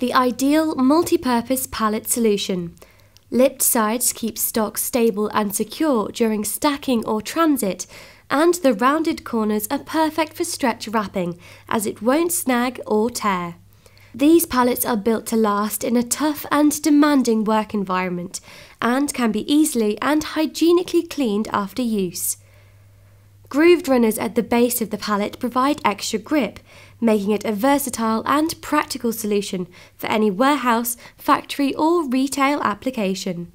The ideal multi-purpose pallet solution. Lipped sides keep stock stable and secure during stacking or transit, and the rounded corners are perfect for stretch wrapping as it won't snag or tear. These pallets are built to last in a tough and demanding work environment and can be easily and hygienically cleaned after use. Grooved runners at the base of the pallet provide extra grip, making it a versatile and practical solution for any warehouse, factory or retail application.